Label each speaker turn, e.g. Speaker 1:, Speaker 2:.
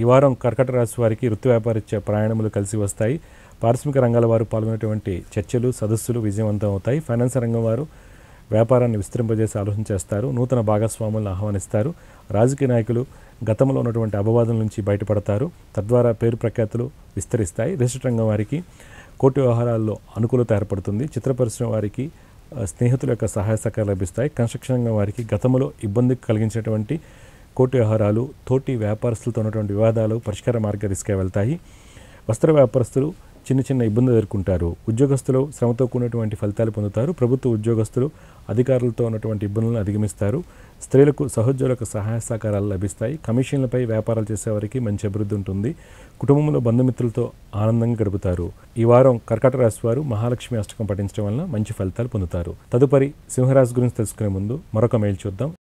Speaker 1: ఈ వారం కర్కట రాశి వారికి వృత్తి వ్యాపారిత్య ప్రయాణములు కలిసి వస్తాయి పారిశ్రామిక రంగాల వారు పాల్గొనేటువంటి చర్చలు సదస్సులు విజయవంతం అవుతాయి ఫైనాన్స్ రంగం వారు వ్యాపారాన్ని విస్తరింపజేసి ఆలోచన చేస్తారు నూతన భాగస్వాములను ఆహ్వానిస్తారు రాజకీయ నాయకులు గతంలో ఉన్నటువంటి అపవాదం నుంచి బయటపడతారు తద్వారా పేరు ప్రఖ్యాతులు విస్తరిస్తాయి రిజిస్టర్ రంగం వారికి కోర్టు వ్యవహారాల్లో అనుకూలత ఏర్పడుతుంది చిత్ర పరిశ్రమ వారికి స్నేహితుల యొక్క సహాయ సహకారాలు లభిస్తాయి కన్స్ట్రక్షన్ రంగం వారికి గతంలో ఇబ్బంది కలిగించినటువంటి కోర్టు వ్యవహారాలు తోటి వ్యాపారస్తులతో ఉన్నటువంటి వివాదాలు పరిష్కార మార్గ దిశగా వెళ్తాయి వస్త్ర వ్యాపారస్తులు చిన్న చిన్న ఇబ్బందులు ఎదుర్కొంటారు ఉద్యోగస్తులు శ్రమతో కూడినటువంటి ఫలితాలు పొందుతారు ప్రభుత్వ ఉద్యోగస్తులు అధికారులతో ఉన్నటువంటి ఇబ్బందులను అధిగమిస్తారు స్త్రీలకు సహోద్యోగులకు సహాయ సహకారాలు లభిస్తాయి కమిషన్లపై వ్యాపారాలు చేసేవారికి మంచి అభివృద్ధి ఉంటుంది కుటుంబంలో బంధుమిత్రులతో ఆనందంగా గడుపుతారు ఈ వారం కర్కట రాశి వారు మహాలక్ష్మి అష్టకం పఠించడం వలన మంచి ఫలితాలు పొందుతారు తదుపరి సింహరాశి గురించి తెలుసుకునే ముందు మరొక
Speaker 2: మెయిల్ చూద్దాం